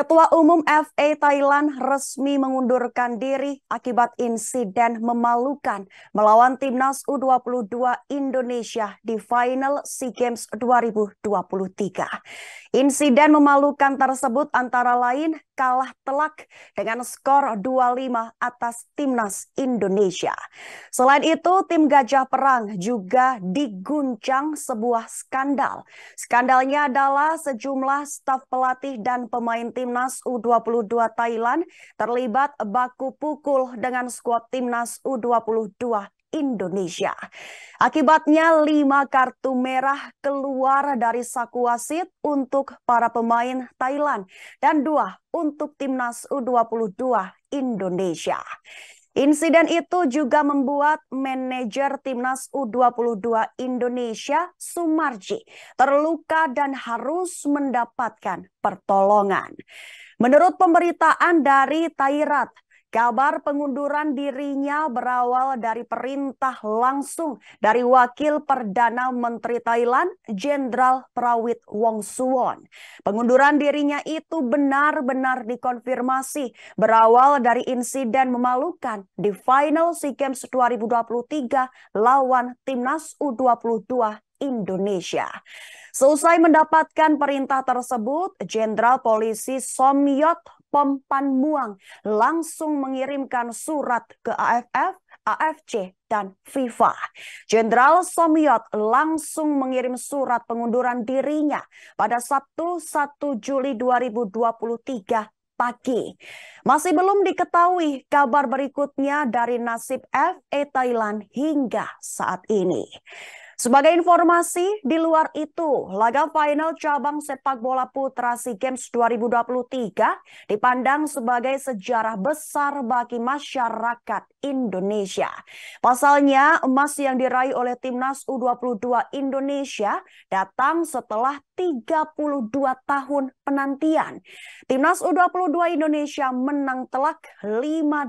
Ketua Umum FA Thailand resmi mengundurkan diri akibat insiden memalukan melawan timnas U22 Indonesia di final SEA Games 2023. Insiden memalukan tersebut antara lain kalah telak dengan skor 25 atas timnas Indonesia. Selain itu, tim Gajah Perang juga diguncang sebuah skandal. Skandalnya adalah sejumlah staf pelatih dan pemain tim timnas U22 Thailand terlibat baku pukul dengan skuad timnas U22 Indonesia. Akibatnya lima kartu merah keluar dari saku wasit untuk para pemain Thailand dan dua untuk timnas U22 Indonesia. Insiden itu juga membuat manajer timnas U22 Indonesia, Sumarji, terluka dan harus mendapatkan pertolongan. Menurut pemberitaan dari Tairat, Kabar pengunduran dirinya berawal dari perintah langsung dari Wakil Perdana Menteri Thailand, Jenderal Prawit Wong Suwon. Pengunduran dirinya itu benar-benar dikonfirmasi berawal dari insiden memalukan di Final SEA Games 2023 lawan Timnas U22 Indonesia. Selesai mendapatkan perintah tersebut, Jenderal Polisi Somyot Pompan Muang langsung mengirimkan surat ke AFF, AFC, dan FIFA. Jenderal Somyot langsung mengirim surat pengunduran dirinya pada Sabtu 1 Juli 2023 pagi. Masih belum diketahui kabar berikutnya dari nasib FA e Thailand hingga saat ini. Sebagai informasi, di luar itu, laga final cabang sepak bola putra SEA Games 2023 dipandang sebagai sejarah besar bagi masyarakat Indonesia. Pasalnya, emas yang diraih oleh timnas U22 Indonesia datang setelah 32 tahun penantian. Timnas U22 Indonesia menang telak 5-2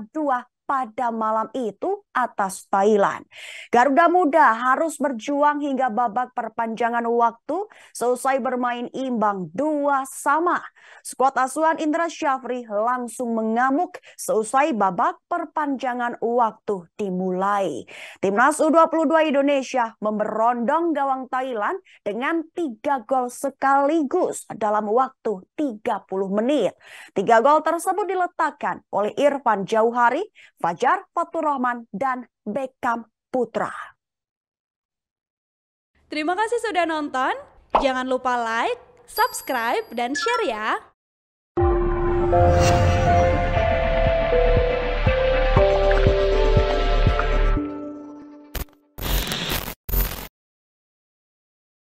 pada malam itu atas Thailand. Garuda Muda harus berjuang hingga babak perpanjangan waktu selesai bermain imbang dua sama. Skuad asuhan Indra Syafri langsung mengamuk selesai babak perpanjangan waktu dimulai. Timnas U22 Indonesia memberondong gawang Thailand dengan tiga gol sekaligus dalam waktu 30 menit. Tiga gol tersebut diletakkan oleh Irfan Jauhari, Fajar Faturrahman, dan Beckham Putra. Terima kasih sudah nonton. Jangan lupa like, subscribe, dan share ya.